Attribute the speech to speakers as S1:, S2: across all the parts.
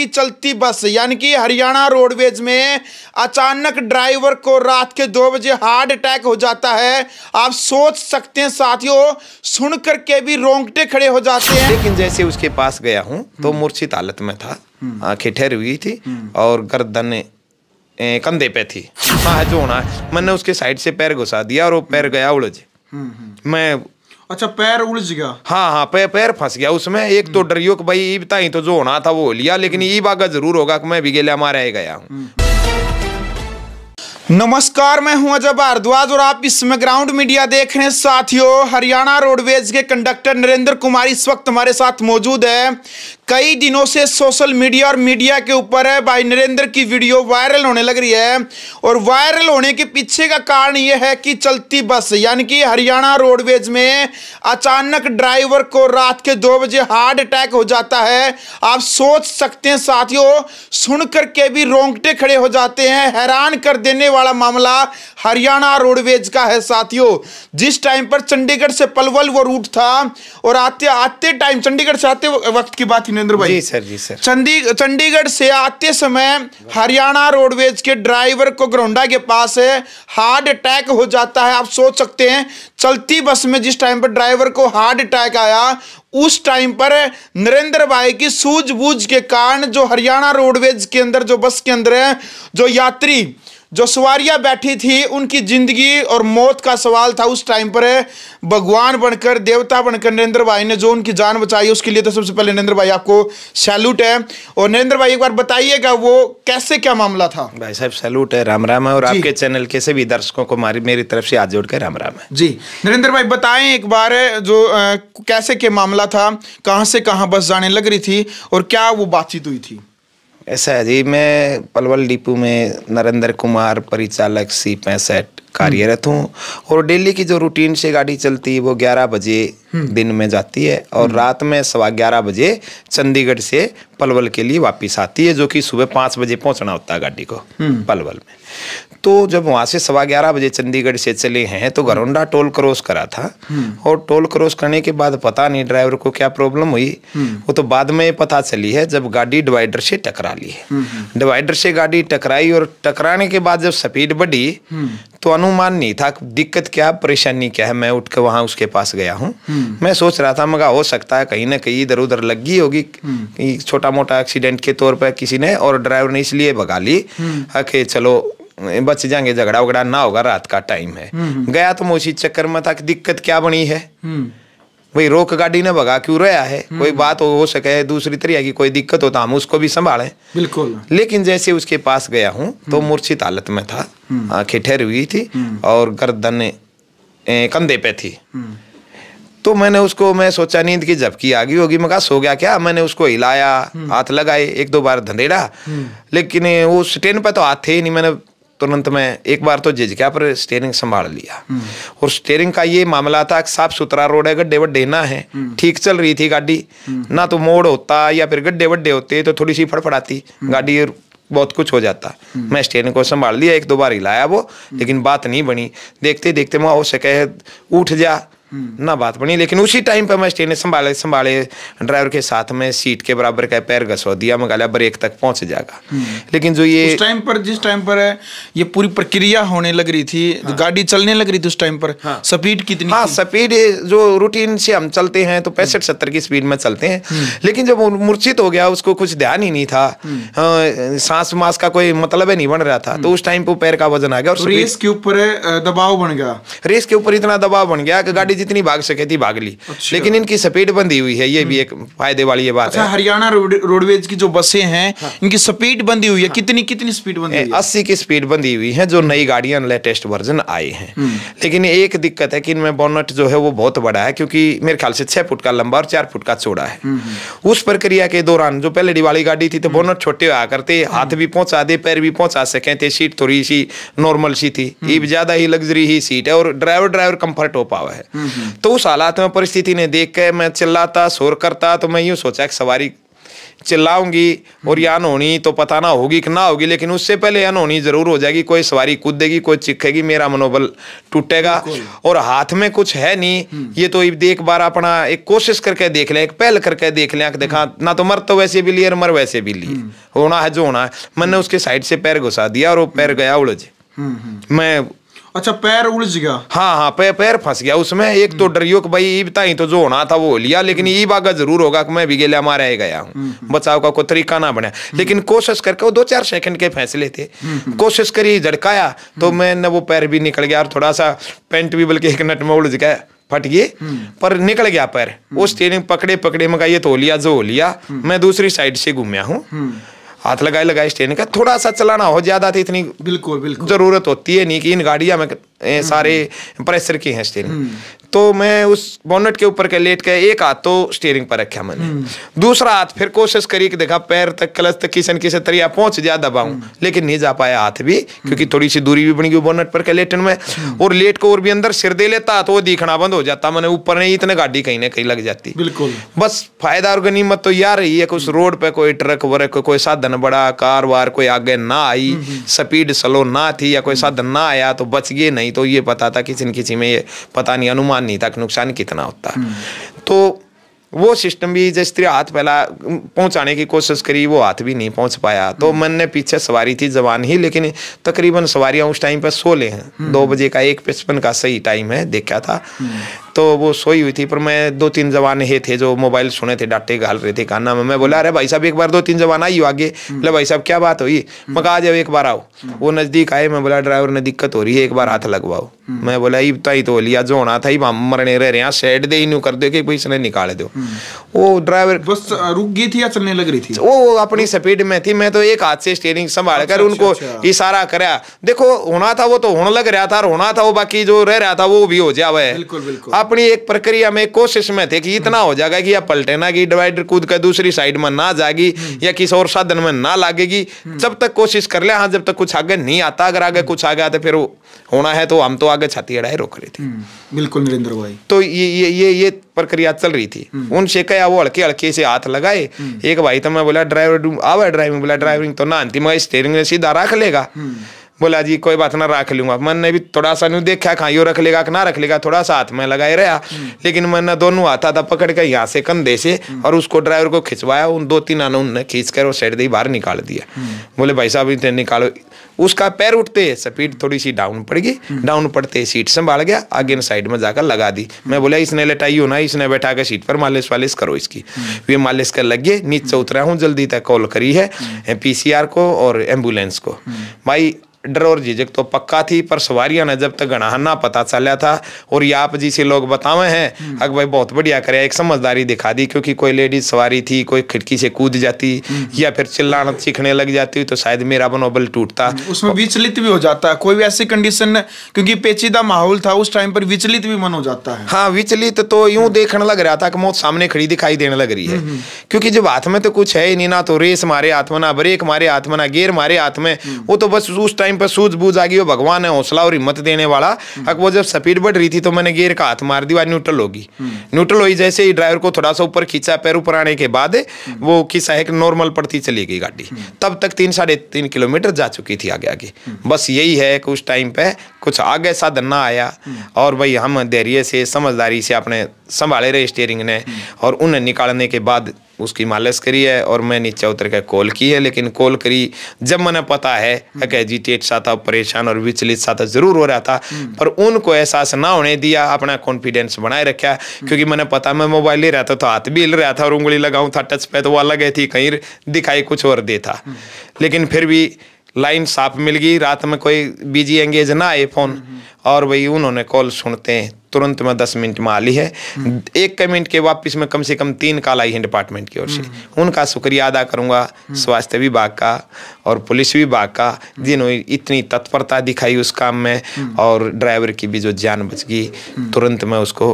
S1: की चलती बस यानी कि हरियाणा रोडवेज में अचानक ड्राइवर को रात के दो बजे हार्ट अटैक हो जाता है आप सोच सकते हैं साथियों सुन के भी रोंगटे खड़े हो जाते हैं लेकिन जैसे
S2: उसके पास गया हूँ तो मूर्छित हम्म। हालत में था हम्म। आँखें ठहर हुई थी हम्म। और गर्दन कंधे पे थी हाँ जो होना मैंने उसके साइड से पैर घुसा दिया और वो पैर गया उलझ मैं अच्छा पैर उलझ गया हाँ हाँ पैर पैर फंस गया उसमें एक तो डरियो भाई ईब ताई तो जो होना था वो लिया लेकिन ईब हम्म। आगा जरूर होगा कि मैं भी गेला मारा ही गया हूँ हम्म।
S1: नमस्कार मैं हूं अजय भारद्वाज और आप इस समय ग्राउंड मीडिया देख रहे हैं साथियों हरियाणा रोडवेज के कंडक्टर नरेंद्र कुमार इस वक्त हमारे साथ मौजूद है कई दिनों से सोशल मीडिया और मीडिया के ऊपर है भाई नरेंद्र की वीडियो वायरल होने लग रही है और वायरल होने के पीछे का कारण यह है कि चलती बस यानी कि हरियाणा रोडवेज में अचानक ड्राइवर को रात के दो बजे हार्ट अटैक हो जाता है आप सोच सकते हैं साथियों सुन करके भी रोंगटे खड़े हो जाते हैं हैरान कर देने वाले वाला मामला हरियाणा रोडवेज का है साथियों जिस टाइम पर चंडीगढ़ से पलवल वो रूट था और आते आते टाइम चंडीगढ़ से आते वक्त की बात नरेंद्र भाई जी सर जी सर चंडी चंडीगढ़ से आते समय हरियाणा रोडवेज के ड्राइवर को ग्रोंडा के पास है हार्ट अटैक हो जाता है आप सोच सकते हैं चलती बस में जिस टाइम पर ड्राइवर को हार्ट अटैक आया उस टाइम पर नरेंद्र भाई की सूझबूझ के कारण जो हरियाणा रोडवेज के अंदर जो बस के अंदर है जो यात्री जो सवारियाँ बैठी थी उनकी ज़िंदगी और मौत का सवाल था उस टाइम पर भगवान बनकर देवता बनकर नरेंद्र भाई ने जो उनकी जान बचाई उसके लिए तो सबसे पहले नरेंद्र भाई आपको सैल्यूट है और नरेंद्र भाई एक बार बताइएगा वो कैसे क्या मामला था भाई
S2: साहब सैल्यूट है राम राम है और आपके चैनल के
S1: सभी दर्शकों को मारी मेरी तरफ से हाथ जोड़कर राम राम है जी नरेंद्र भाई बताए एक बार जो आ, कैसे क्या मामला था कहाँ से कहाँ बस जाने लग रही थी और क्या वो बातचीत हुई थी
S2: ऐसा है जी मैं पलवल डिपो में नरेंद्र कुमार परिचालक सी पैंसठ कार्यरत हूँ और डेली की जो रूटीन से गाड़ी चलती है वो ग्यारह बजे हम्म। दिन में जाती है और हम्म। रात में सवा ग्यारह बजे चंडीगढ़ से पलवल के लिए वापस आती है जो कि सुबह पाँच बजे पहुँचना होता है गाड़ी को हम्म। पलवल में तो जब वहाँ से सवा ग्यारह बजे चंडीगढ़ से चले हैं तो घरोंडा टोल क्रॉस करा था हम्म। और टोल क्रॉस करने के बाद पता नहीं ड्राइवर को क्या प्रॉब्लम हुई हम्म। वो तो बाद में पता चली है जब गाड़ी डिवाइडर से टकरा ली है हम्म, डिवाइडर से गाड़ी टकराई और टकराने के बाद जब स्पीड बढ़ी तो अनुमान नहीं था दिक्कत क्या परेशानी क्या है मैं उठ के वहां उसके पास गया हूँ मैं सोच रहा था मगर हो सकता है कहीं ना कहीं इधर उधर लग गई होगी छोटा मोटा एक्सीडेंट के तौर पर किसी ने और ड्राइवर ने इसलिए भगा ली कि चलो बच जाएंगे झगड़ा वगड़ा ना होगा रात का टाइम है हम्म, हम्म। गया तो मोशी चक्कर में था कि दिक्कत क्या बनी है हम्म। भाई रोक गाड़ी ने भगा क्यों रहा है कोई बात हो, हो सके दूसरी तरह की कोई दिक्कत हो तो हम उसको भी संभाले बिल्कुल लेकिन जैसे उसके पास गया हूँ तो मूर्छित हालत में था आंखें ठहरी हुई थी और गर्दन कंधे पे थी तो मैंने उसको मैं सोचा नींद की झपकी आ गई होगी मैं कहा सो गया क्या मैंने उसको हिलाया हाथ लगाए एक दो बार धंधेड़ा लेकिन वो स्टेन पे तो हाथ थे ही नहीं मैंने तुरंत मैं एक बार तो गया पर स्टेयरिंग संभाल लिया हम्म। और स्टेयरिंग का ये मामला था साफ सुथरा रोड है गड्ढे वड्ढे ना है हम्म। ठीक चल रही थी गाड़ी हम्म। ना तो मोड़ होता या फिर गड्ढे वड्ढे होते तो थोड़ी सी फड़फड़ाती गाड़ी बहुत कुछ हो जाता मैं स्टेयरिंग को संभाल लिया एक दो बार हिलाया वो लेकिन बात नहीं बनी देखते देखते मैं हो सके उठ जा हम्म। ना बात बनी लेकिन उसी टाइम पे मैं स्टेन संभाले संभाले ड्राइवर के साथ में सीट के बराबर का पैर घसो दिया मंगाला ब्रेक तक पहुंच जाएगा हम्म। लेकिन जो ये उस
S1: टाइम पर जिस टाइम पर है ये पूरी प्रक्रिया होने लग रही थी हाँ। गाड़ी चलने लग रही थी उस टाइम पर हाँ। स्पीड कितनी हाँ स्पीड जो रूटीन से हम चलते हैं तो पैंसठ हम्म। सत्तर की स्पीड में चलते हैं लेकिन जब मूर्छित हो गया उसको कुछ ध्यान ही नहीं था
S2: हाँ, सांस मास का कोई मतलब नहीं बन रहा था तो उस टाइम पर पैर का वजन आ गया और रेस तो के ऊपर दबाव बन गया रेस के ऊपर इतना दबाव बन गया कि गाड़ी जितनी भाग सके थी भाग ली अच्छा। लेकिन इनकी स्पीड बंदी हुई है ये भी हम्म। एक फायदे वाली ये बात अच्छा, है हरियाणा रोडवेज की जो बसें हैं हाँ। इनकी स्पीड बंदी हुई है हाँ। कितनी कितनी स्पीड बंदी हुई है अस्सी की स्पीड बंदी हुई है जो नई गाड़ियां लेटेस्ट वर्जन आए हैं हम्म। लेकिन एक दिक्कत है कि इनमें बोनट जो है वो बहुत बड़ा है क्योंकि मेरे ख्याल से छह फुट का लंबा और चार फुट का चौड़ा है हम्म, उस प्रक्रिया के दौरान जो पहले डिवाली गाड़ी थी तो बोनट छोटे हुआ करते हाथ भी पहुंचा दे पैर भी पहुंचा सके थे सीट थोड़ी सी नॉर्मल सी थी ज्यादा ही लग्जरी ही सीट है और ड्राइवर ड्राइवर कंफर्ट हो पावा है तो उस हालात में परिस्थिति ने देख के मैं चिल्लाता शोर करता तो मैं यूँ सोचा कि सवारी चिल्लाऊंगी और हम्म। ये अनहोनी तो पता ना होगी कि ना होगी लेकिन उससे पहले अनहोनी जरूर हो जाएगी कोई सवारी कूदेगी कोई चिखेगी मेरा मनोबल टूटेगा और हाथ में कुछ है नहीं हम्म। ये तो एक बार अपना एक कोशिश करके देख लें एक पहल करके देख लें हम्म। देखा ना तो मर तो वैसे भी लिए और मर वैसे भी लिए होना है जो होना है मैंने उसके साइड से पैर घुसा दिया और वो पैर गया उलझ मैं अच्छा पैर उलझ गया हाँ हाँ पैर पैर फंस गया उसमें एक तो हम्म। डरियो कि भाई तो जो होना था वो लिया लेकिन हम्म। ईब आगा जरूर होगा कि मैं भी गेला मारा ही गया हूँ हम्म, बचाव का कोई तरीका ना बना लेकिन कोशिश करके वो दो चार सेकंड के फैसले थे कोशिश करी झड़काया तो मैंने वो पैर भी निकल गया और थोड़ा सा पेंट भी बल्कि एक नट में उलझ गया फट गए पर निकल गया पैर उस ट्रेनिंग पकड़े पकड़े में ये तो लिया जो लिया मैं दूसरी साइड से घूमया हूँ हाथ लगाए लगाए स्टेन का थोड़ा सा चलाना हो ज़्यादा थी तो इतनी बिल्कुल बिल्कुल ज़रूरत होती है नहीं कि इन गाड़िया में सारे हम्म। प्रेशर की हैं स्टेन तो मैं उस बोनट के ऊपर के लेट के एक हाथ तो स्टीयरिंग पर रखा मैंने हम्म। दूसरा हाथ फिर कोशिश करी कि देखा पैर तक कलच तक किसन किसे तरिया पहुंच जा दबाऊं हम्म। लेकिन नहीं जा पाया हाथ भी क्योंकि हम्म। थोड़ी सी दूरी भी बन गई बोनट पर के लेटन में और लेट को और भी अंदर सिर दे लेता तो वो दिखना बंद हो जाता मैंने ऊपर नहीं इतने गाड़ी कहीं ना कहीं लग जाती बिल्कुल बस फायदा और गनीमत तो यार रही है कुछ रोड पे कोई ट्रक वर्क कोई साधन बड़ा कार वार कोई आगे ना आई स्पीड स्लो ना थी या कोई साधन ना आया तो बच गए नहीं तो ये पता था किसी न किसी में ये पता नहीं अनुमान नुकसान नहीं था कि नुकसान कितना होता हम्म। तो वो सिस्टम भी जिस तरह हाथ पहला पहुंचाने की कोशिश करी वो हाथ भी नहीं पहुंच पाया तो हम्म। मन ने पीछे सवारी थी जवान ही लेकिन तकरीबन सवारियां उस टाइम पर सोले हैं हम्म। दो बजे का एक पचपन का सही टाइम है देखा था तो वो सोई हुई थी पर मैं दो तीन जवान ये थे जो मोबाइल सुने थे डाटे घाल रहे थे खाना में मैं बोला अरे भाई साहब एक बार दो तीन जवान आई हो आगे हम्म। बोले भाई साहब क्या बात हुई मैं कहा जाओ एक बार आओ हम्म। वो नज़दीक आए मैं बोला ड्राइवर ने दिक्कत हो रही है एक बार हाथ लगवाओ हम्म। मैं बोला इतना ही तो लिया जो होना था ही मरने रह रहे हैं सेट दे ही कर दो कि भाई इसने निकाल दो वो ड्राइवर बस रुक गई थी या चलने लग रही थी वो अपनी स्पीड में थी मैं तो एक हाथ से स्टेयरिंग संभाल कर अच्छा, उनको अच्छा, अच्छा। इशारा कराया देखो होना था वो तो होने लग रहा था और होना था वो बाकी जो रह रहा था वो भी हो जाए बिल्कुल बिल्कुल आप अपनी एक प्रक्रिया में कोशिश में थे कि इतना हो जाएगा कि या पलटे ना कि डिवाइडर कूद कर दूसरी साइड में ना जाएगी हम्म। या किसी और साधन में ना लागेगी हम्म। जब तक कोशिश कर ले हाँ जब तक कुछ आगे नहीं आता अगर आगे कुछ आगे आता फिर होना है तो हम तो आगे छाती अड़ाई रोक रहे
S1: थे हम्म। बिल्कुल नरेंद्र भाई
S2: तो ये ये ये ये प्रक्रिया चल रही थी उनसे कहा वो हड़के हड़के से हाथ लगाए एक भाई तो मैं बोला ड्राइवर आवा ड्राइविंग बोला ड्राइविंग तो ना अंतिम स्टेयरिंग में सीधा रख लेगा बोला जी कोई बात ना रख लूंगा मन ने भी थोड़ा सा नहीं देखा कहा यो रख लेगा कि ना रख लेगा थोड़ा सा हाथ में लगाए रहा लेकिन मन ने दोनों हाथा था पकड़ के यहाँ से कंधे से और उसको ड्राइवर को खिंचवाया उन दो तीन आना उनने खींच कर वो साइड दी बाहर निकाल दिया बोले भाई साहब इतने निकालो उसका पैर उठते स्पीड थोड़ी सी डाउन पड़ गई डाउन पड़ते सीट संभाल गया आगे साइड में जाकर लगा दी मैं बोला इसने लटाई ना इसने बैठा के सीट पर मालिश वालिश करो इसकी वे मालिश कर लग गए नीचे उतरा हूँ जल्दी तक कॉल करी है पीसीआर को और एम्बुलेंस को भाई डर और झिझक तो पक्का थी पर सवारियां ने जब तक गणाहना पता चला था और ये आप जी से लोग बतावे हैं हम्म। अग भाई बहुत बढ़िया करे एक समझदारी दिखा दी क्योंकि कोई लेडीज सवारी थी कोई खिड़की से कूद जाती हम्म। या फिर चिल्लाना
S1: सीखने लग जाती
S2: तो शायद मेरा मनोबल टूटता हम्म,
S1: उसमें विचलित भी हो जाता है कोई भी ऐसी कंडीशन क्योंकि पेचीदा माहौल था उस टाइम पर विचलित भी मन हो जाता है हाँ विचलित तो यूं देखने लग
S2: रहा था कि मौत सामने खड़ी दिखाई देने लग रही है क्योंकि जब हाथ में तो कुछ है ही नहीं ना तो रेस मारे हाथ में ना ब्रेक मारे हाथ में ना गेर मारे हाथ में वो तो बस उस टाइम टाइम पर सूझबूझ आ गई हो भगवान है हौसला और हिम्मत देने वाला अब वो जब स्पीड बढ़ रही थी तो मैंने गियर का हाथ मार दिया न्यूट्रल होगी न्यूट्रल हुई जैसे ही ड्राइवर को थोड़ा सा ऊपर खींचा पैर ऊपर आने के बाद वो खींचा है नॉर्मल पड़ती चली गई गाड़ी तब तक तीन साढ़े तीन किलोमीटर जा चुकी थी आगे आगे बस यही है कि उस टाइम पे कुछ आगे साधन ना आया और भाई हम धैर्य से समझदारी से अपने संभाले रहे स्टेयरिंग ने और उन्हें निकालने के बाद उसकी मालिश करी है और मैं नीचे उतर के कॉल की है लेकिन कॉल करी जब मैंने पता है हम्म। कि एजिटेट सा था परेशान और विचलित सा था जरूर हो रहा था हम्म। पर उनको एहसास ना होने दिया अपना कॉन्फिडेंस बनाए रखा हम्म। क्योंकि मैंने पता मैं मोबाइल ले रहा था तो हाथ भी हिल रहा था और उंगली लगाऊँ था टच पे तो वो अलग थी कहीं दिखाई कुछ और दे था लेकिन फिर भी लाइन साफ मिल गई रात में कोई बिजी एंगेज ना आए फ़ोन और भाई उन्होंने कॉल सुनते हैं तुरंत में दस मिनट में आली है हम्म। एक कमेंट के वापिस में कम से कम तीन काल आई है डिपार्टमेंट की ओर से हम्म। उनका शुक्रिया अदा करूँगा हम्म। स्वास्थ्य विभाग का और पुलिस विभाग का जिन्होंने इतनी तत्परता दिखाई उस काम में और ड्राइवर की भी जो जान बच गई तुरंत मैं उसको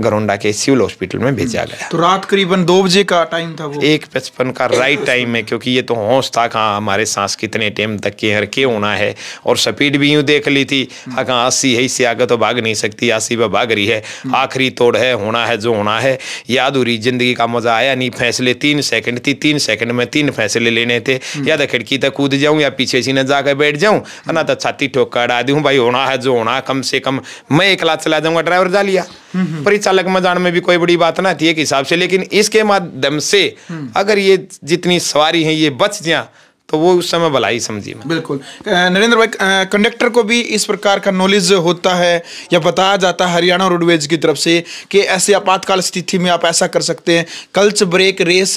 S2: गरोंडा के सिविल हॉस्पिटल में भेजा हम्म। गया
S1: तो रात करीबन दो बजे का टाइम था वो एक
S2: पचपन का राइट टाइम है क्योंकि ये तो होश था कहाँ हमारे सांस कितने टाइम तक के हर के होना है और स्पीड भी यूँ देख ली थी हम्म। हाँ, कहाँ अस्सी है इससे आगे तो भाग नहीं सकती अस्सी पर भाग रही है हम्म। आखिरी तोड़ है होना है जो होना है या अधूरी जिंदगी का मजा आया नहीं फैसले तीन सेकंड थी तीन सेकंड में तीन फैसले लेने थे या तो खिड़की तक कूद जाऊँ या पीछे सीने जाकर बैठ जाऊँ ना तो छाती ठोक कर अड़ा दूँ भाई होना है जो होना कम से कम मैं एकला चला जाऊँगा ड्राइवर जा लिया पर चालक मैदान में भी कोई बड़ी बात ना थी एक हिसाब से लेकिन इसके माध्यम से हम्म। अगर ये जितनी सवारी है ये बच जा तो वो उस समय भलाई समझिए
S1: बिल्कुल नरेंद्र भाई कंडक्टर को भी इस प्रकार का नॉलेज होता है या बताया जाता है हरियाणा रोडवेज की तरफ से कि ऐसे आपातकाल स्थिति में आप ऐसा कर सकते हैं कल्च ब्रेक रेस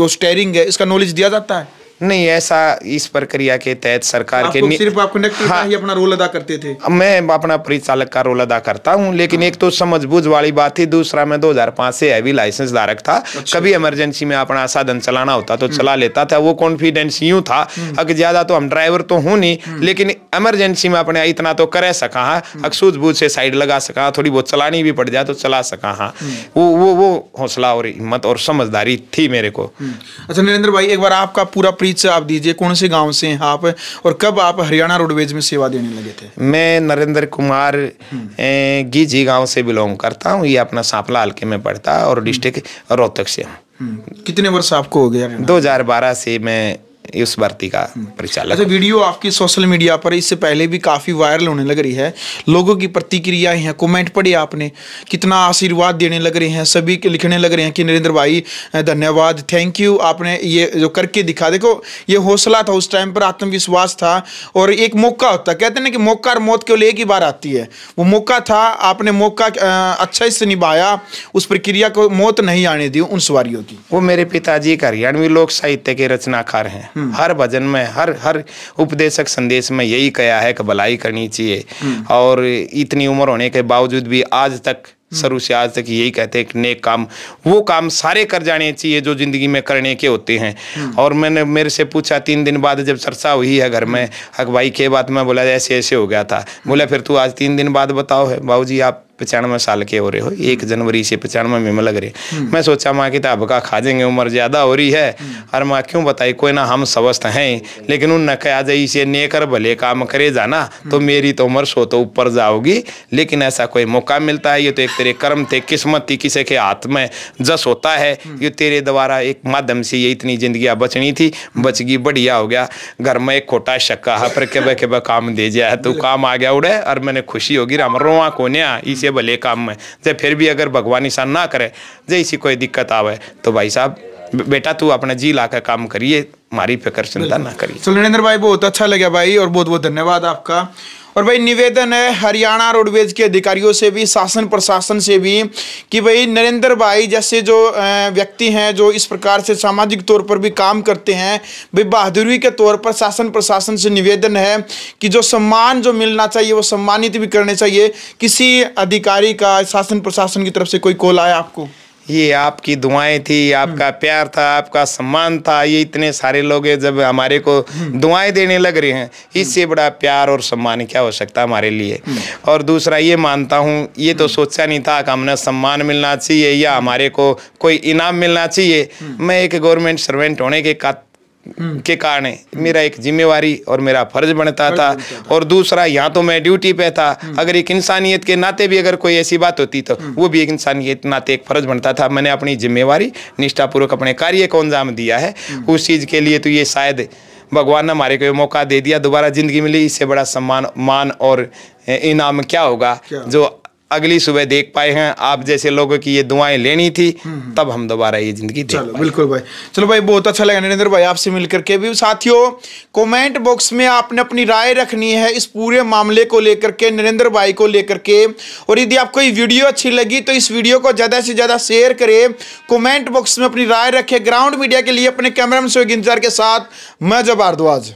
S1: जो स्टेयरिंग है इसका नॉलेज दिया जाता है
S2: नहीं ऐसा इस प्रक्रिया के तहत सरकार के नि... सिर्फ
S1: आप कंडक्टर हाँ, ही अपना रोल अदा करते थे
S2: मैं अपना परिचालक का रोल अदा करता हूँ लेकिन हाँ। एक तो समझ बुझ वाली बात थी दूसरा मैं 2005 से हैवी लाइसेंस धारक था अच्छा। कभी इमरजेंसी में अपना साधन चलाना होता तो चला लेता था वो कॉन्फिडेंस यूं था हम्म। अगर ज्यादा तो हम ड्राइवर तो हूँ नहीं हम्म। लेकिन इमरजेंसी में अपने इतना तो कर सका हाँ हम्म। अगर सूझबूझ से साइड लगा सका थोड़ी बहुत चलानी भी पड़ जाए तो चला सका हाँ वो वो
S1: वो हौसला और हिम्मत और समझदारी थी मेरे को अच्छा नरेंद्र भाई एक बार आपका पूरा परिचय आप दीजिए कौन से गाँव से हैं आप और कब आप हरियाणा रोडवेज में सेवा देने लगे थे मैं
S2: नरेंद्र कुमार हम्म। गीजी गांव से बिलोंग करता हूँ ये अपना सांपला हल्के में पढ़ता
S1: और हम्म। डिस्ट्रिक्ट रोहतक से हूँ हम्म। कितने वर्ष आपको हो गया दो हजार बारह से मैं इस भर्ती का परिचालन अच्छा वीडियो आपकी सोशल मीडिया पर इससे पहले भी काफ़ी वायरल होने लग रही है लोगों की प्रतिक्रिया हैं कमेंट पढ़े आपने कितना आशीर्वाद देने लग रहे हैं सभी के लिखने लग रहे हैं कि नरेंद्र भाई धन्यवाद थैंक यू आपने ये जो करके दिखा देखो ये हौसला था उस टाइम पर आत्मविश्वास था और एक मौका होता कहते ना कि मौका और मौत केवल एक ही बार आती है वो मौका था आपने मौका अच्छा इससे निभाया उस प्रक्रिया को मौत नहीं आने दी उन सवारियों की वो मेरे पिताजी का हरियाणवी लोक साहित्य के रचनाकार हैं
S2: हम्म। हर भजन में हर हर उपदेशक संदेश में यही कहा है कि भलाई करनी चाहिए हम्म। और इतनी उम्र होने के बावजूद भी आज तक शुरू हम्म। से आज तक यही कहते हैं कि नेक काम वो काम सारे कर जाने चाहिए जो जिंदगी में करने के होते हैं और मैंने मेरे से पूछा तीन दिन बाद जब चर्चा हुई है घर में अक भाई के बात में बोला ऐसे ऐसे हो गया था बोला फिर तू आज तीन दिन बाद बताओ है बाबू आप पचानवे साल के हो रहे हो एक जनवरी से पचानवे में, लग रहे मैं सोचा माँ की का खा जाएंगे उम्र ज़्यादा हो रही है और माँ क्यों बताई कोई ना हम स्वस्थ हैं लेकिन उन नकया जाई से नेकर भले काम करे जाना तो मेरी तो उम्र सो तो ऊपर जाओगी लेकिन ऐसा कोई मौका मिलता है ये तो एक तेरे कर्म थे किस्मत थी किसी के हाथ में जस होता है ये तेरे द्वारा एक माध्यम से ये इतनी जिंदगी बचनी थी बच गई बढ़िया हो गया घर में एक खोटा शक्का है हाँ, पर के बे काम दे जाए तो काम आ गया उड़े और मैंने खुशी होगी राम रोआ कोने इसे भले काम में जे फिर भी अगर भगवान ईसा ना करे जे इसी कोई दिक्कत आवे तो भाई साहब बेटा तू अपने जी ला कर काम करिए मारी फिक्र
S1: चिंता ना करिए सुरेंद्र भाई बहुत अच्छा लगे भाई और बहुत बहुत धन्यवाद आपका और भाई निवेदन है हरियाणा रोडवेज के अधिकारियों से भी शासन प्रशासन से भी कि भाई नरेंद्र भाई जैसे जो व्यक्ति हैं जो इस प्रकार से सामाजिक तौर पर भी काम करते हैं भाई बहादुरी के तौर पर शासन प्रशासन से निवेदन है कि जो सम्मान जो मिलना चाहिए वो सम्मानित भी करने चाहिए किसी अधिकारी का शासन प्रशासन की तरफ से कोई कॉल आया आपको
S2: ये आपकी दुआएं थी हम्म। आपका प्यार था आपका सम्मान था ये इतने सारे लोग हैं जब हमारे को हम्म। दुआएं देने लग रहे हैं हम्म। इससे बड़ा प्यार और सम्मान क्या हो सकता हमारे लिए और दूसरा ये मानता हूँ ये तो सोचा नहीं था कि हमने सम्मान मिलना चाहिए या हमारे को कोई इनाम मिलना चाहिए मैं एक गवर्नमेंट सर्वेंट होने के हम्म, के कारण मेरा एक जिम्मेवारी और मेरा फर्ज बनता था और दूसरा यहाँ तो मैं ड्यूटी पे था हम्म। अगर एक इंसानियत के नाते भी अगर कोई ऐसी बात होती तो हम्म। वो भी एक इंसानियत नाते एक फर्ज बनता था मैंने अपनी जिम्मेवारी निष्ठापूर्वक अपने कार्य को अंजाम दिया है उस चीज़ के लिए तो ये शायद भगवान ने हमारे को मौका दे दिया दोबारा ज़िंदगी मिली इससे बड़ा सम्मान मान और इनाम क्या होगा क्या? जो अगली सुबह देख पाए हैं आप जैसे लोगों की ये दुआएं लेनी थी
S1: हम्म, हम्म। तब हम दोबारा ये जिंदगी देख चलो बिल्कुल भाई चलो भाई बहुत अच्छा लगा नरेंद्र भाई आपसे मिलकर के भी साथियों कमेंट बॉक्स में आपने अपनी राय रखनी है इस पूरे मामले को लेकर के नरेंद्र भाई को लेकर के और यदि आपको ये वीडियो अच्छी लगी तो इस वीडियो को ज़्यादा से ज़्यादा शेयर करें कॉमेंट बॉक्स में अपनी राय रखें ग्राउंड मीडिया के लिए अपने कैमरा में इंतजार के साथ मैं जब भारद्वाज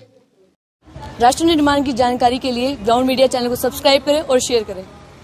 S2: राष्ट्र निर्माण की जानकारी के लिए ग्राउंड मीडिया चैनल को सब्सक्राइब करें और शेयर करें